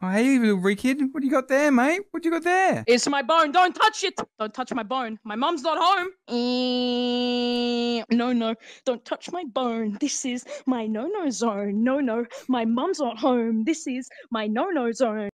Oh, hey, you little reek kid. What do you got there, mate? What do you got there? It's my bone. Don't touch it. Don't touch my bone. My mum's not home. Eh, no, no. Don't touch my bone. This is my no no zone. No, no. My mum's not home. This is my no no zone.